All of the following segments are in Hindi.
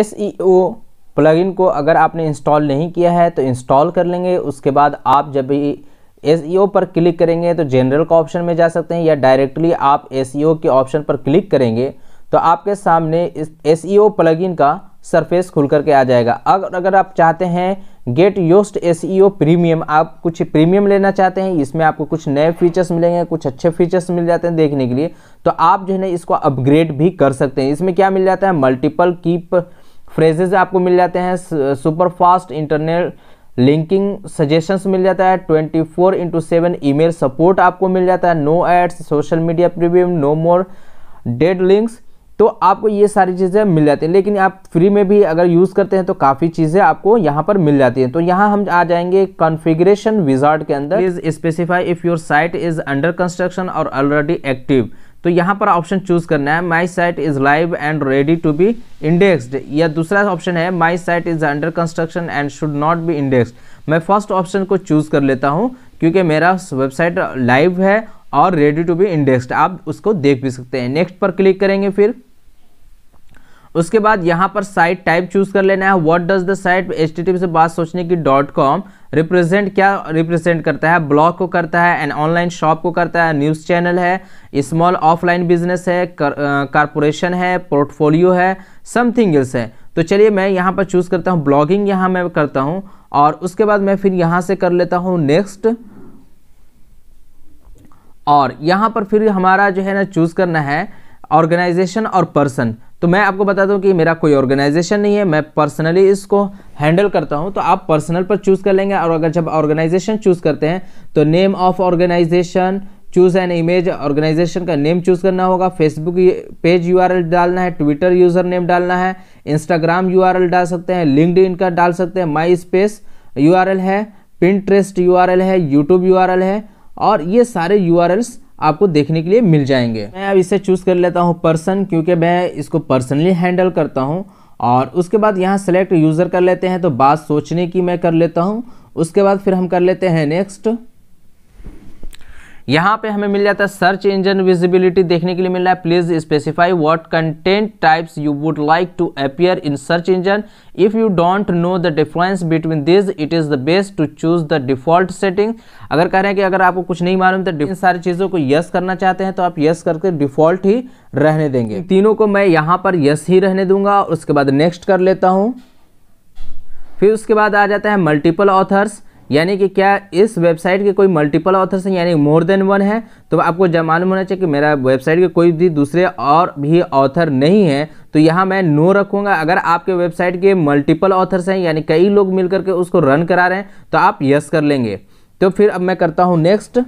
एस ई ओ प्लगइन को अगर आपने इंस्टॉल नहीं किया है तो इंस्टॉल कर लेंगे उसके बाद आप जब भी एस e पर क्लिक करेंगे तो जनरल का ऑप्शन में जा सकते हैं या डायरेक्टली आप एस e के ऑप्शन पर क्लिक करेंगे तो आपके सामने इस एस प्लगइन e का सरफेस खुल करके आ जाएगा अगर अगर आप चाहते हैं गेट योस्ट एस प्रीमियम आप कुछ प्रीमियम लेना चाहते हैं इसमें आपको कुछ नए फीचर्स मिलेंगे कुछ अच्छे फीचर्स मिल जाते हैं देखने के लिए तो आप जो है ना इसको अपग्रेड भी कर सकते हैं इसमें क्या मिल जाता है मल्टीपल कीप फ्रेजेज आपको मिल जाते हैं super fast internet linking suggestions मिल जाता है 24 four into seven e support आपको मिल जाता है no ads social media preview no more dead links तो आपको ये सारी चीज़ें मिल जाती हैं लेकिन आप फ्री में भी अगर यूज़ करते हैं तो काफ़ी चीज़ें आपको यहाँ पर मिल जाती हैं तो यहाँ हम आ जाएंगे कॉन्फ़िगरेशन विजार्ड के अंदर is specify if your site is under construction और ऑलरेडी एक्टिव तो यहाँ पर ऑप्शन चूज करना है my site is live and ready to be indexed या दूसरा ऑप्शन है my site is under construction and should not be indexed मैं फर्स्ट ऑप्शन को चूज़ कर लेता हूँ क्योंकि मेरा वेबसाइट लाइव है और रेडी टू बी इंडेक्स्ड आप उसको देख भी सकते हैं नेक्स्ट पर क्लिक करेंगे फिर उसके बाद यहाँ पर साइट टाइप चूज कर लेना है व्हाट डज द साइट एच से बात सोचने की डॉट कॉम रिप्रेजेंट क्या रिप्रेजेंट करता है ब्लॉग को करता है एंड ऑनलाइन शॉप को करता है न्यूज़ चैनल है स्मॉल ऑफलाइन बिजनेस है कॉरपोरेशन है पोर्टफोलियो है समथिंग इल्स है तो चलिए मैं यहाँ पर चूज़ करता हूँ ब्लॉगिंग यहाँ मैं करता हूँ और उसके बाद मैं फिर यहाँ से कर लेता हूँ नेक्स्ट और यहाँ पर फिर हमारा जो है ना चूज़ करना है ऑर्गेनाइजेशन और पर्सन तो मैं आपको बता दूं कि मेरा कोई ऑर्गेनाइजेशन नहीं है मैं पर्सनली इसको हैंडल करता हूं तो आप पर्सनल पर चूज़ कर लेंगे और अगर जब ऑर्गेनाइजेशन चूज़ करते हैं तो name of organization choose an image organization का नेम चूज़ करना होगा फेसबुक पेज यू डालना है ट्विटर यूज़र नेम डालना है इंस्टाग्राम यू डाल सकते हैं लिंकड का डाल सकते हैं माई स्पेस यू है पिंट्रेस्ट यू है यूट्यूब यू है और ये सारे यू आपको देखने के लिए मिल जाएंगे मैं अब इसे चूज़ कर लेता हूँ पर्सन क्योंकि मैं इसको पर्सनली हैंडल करता हूँ और उसके बाद यहाँ सेलेक्ट यूज़र कर लेते हैं तो बात सोचने की मैं कर लेता हूँ उसके बाद फिर हम कर लेते हैं नेक्स्ट यहाँ पे हमें मिल जाता है सर्च इंजन विजिबिलिटी देखने के लिए मिल रहा है please specify what content types you would like to appear in search engine if you don't know the difference between this it is the best to choose the default setting अगर कह रहे हैं कि अगर आपको कुछ नहीं मालूम तो इन सारी चीज़ों को यस करना चाहते हैं तो आप यस करके डिफॉल्ट ही रहने देंगे तीनों को मैं यहाँ पर यस ही रहने दूंगा उसके बाद नेक्स्ट कर लेता हूँ फिर उसके बाद आ जाता है मल्टीपल ऑथर्स यानी कि क्या इस वेबसाइट के कोई मल्टीपल ऑथर्स हैं यानी मोर देन वन है तो आपको जब मालूम होना चाहिए कि मेरा वेबसाइट के कोई भी दूसरे और भी ऑथर नहीं है तो यहाँ मैं नो रखूँगा अगर आपके वेबसाइट के मल्टीपल ऑथर्स हैं यानी कई लोग मिल करके उसको रन करा रहे हैं तो आप यस कर लेंगे तो फिर अब मैं करता हूँ नेक्स्ट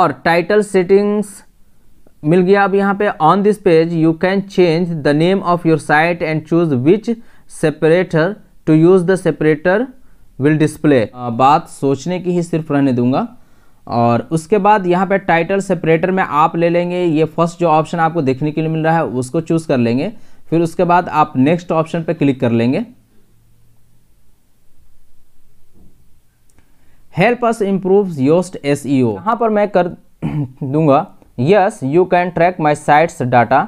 और टाइटल सेटिंग्स मिल गया अब यहाँ पे on this page you can change the name of your site and choose which separator to use the separator will display बात सोचने की ही सिर्फ रहने दूंगा और उसके बाद यहाँ पे टाइटल सेपरेटर में आप ले लेंगे ये फर्स्ट जो ऑप्शन आपको देखने के लिए मिल रहा है उसको चूज़ कर लेंगे फिर उसके बाद आप नेक्स्ट ऑप्शन पे क्लिक कर लेंगे help us improve Yoast S E यहाँ पर मैं कर दूंगा yes you can track my site's data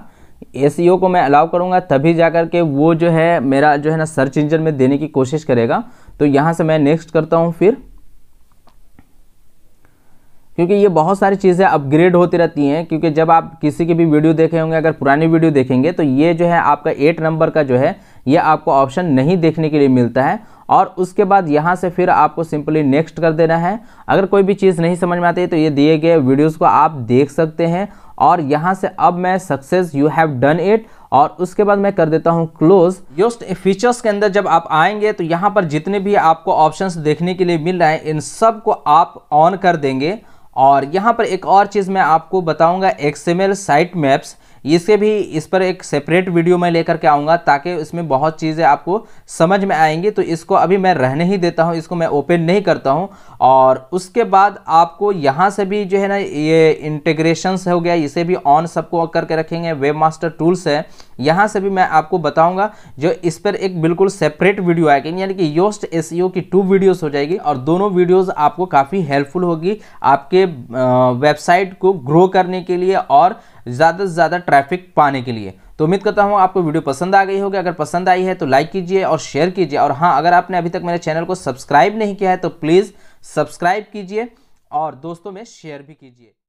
एस को मैं अलाउ करूँगा तभी जा कर के वो जो है मेरा जो है ना सर्च इंजन में देने की कोशिश करेगा तो यहाँ से मैं नेक्स्ट करता हूँ फिर क्योंकि ये बहुत सारी चीज़ें अपग्रेड होती रहती हैं क्योंकि जब आप किसी की भी वीडियो देखे होंगे अगर पुरानी वीडियो देखेंगे तो ये जो है आपका एट नंबर का जो है ये आपको ऑप्शन नहीं देखने के लिए मिलता है और उसके बाद यहाँ से फिर आपको सिंपली नेक्स्ट कर देना है अगर कोई भी चीज़ नहीं समझ में आती है तो ये दिए गए वीडियोज़ को आप देख सकते हैं और यहाँ से अब मैं success you have done it और उसके बाद मैं कर देता हूँ क्लोज जस्ट फीचर्स के अंदर जब आप आएंगे तो यहाँ पर जितने भी आपको ऑप्शंस देखने के लिए मिल रहे हैं इन सब को आप ऑन कर देंगे और यहाँ पर एक और चीज़ मैं आपको बताऊँगा एक्सएमएल साइट मैप्स इसके भी इस पर एक सेपरेट वीडियो मैं लेकर के आऊँगा ताकि इसमें बहुत चीज़ें आपको समझ में आएंगी तो इसको अभी मैं रहने ही देता हूँ इसको मैं ओपन नहीं करता हूँ और उसके बाद आपको यहाँ से भी जो है ना ये इंटेग्रेशंस हो गया इसे भी ऑन सबको करके रखेंगे वेब मास्टर टूल्स है यहाँ से भी मैं आपको बताऊँगा जो इस पर एक बिल्कुल सेपरेट वीडियो आएगी यानी कि योस्ट एस e की टू वीडियोज़ हो जाएगी और दोनों वीडियोज़ आपको काफ़ी हेल्पफुल होगी आपके वेबसाइट को ग्रो करने के लिए और ज़्यादा से ज़्यादा ट्रैफिक पाने के लिए तो उम्मीद करता हूँ आपको वीडियो पसंद आ गई होगी अगर पसंद आई है तो लाइक कीजिए और शेयर कीजिए और हाँ अगर आपने अभी तक मेरे चैनल को सब्सक्राइब नहीं किया है तो प्लीज़ सब्सक्राइब कीजिए और दोस्तों में शेयर भी कीजिए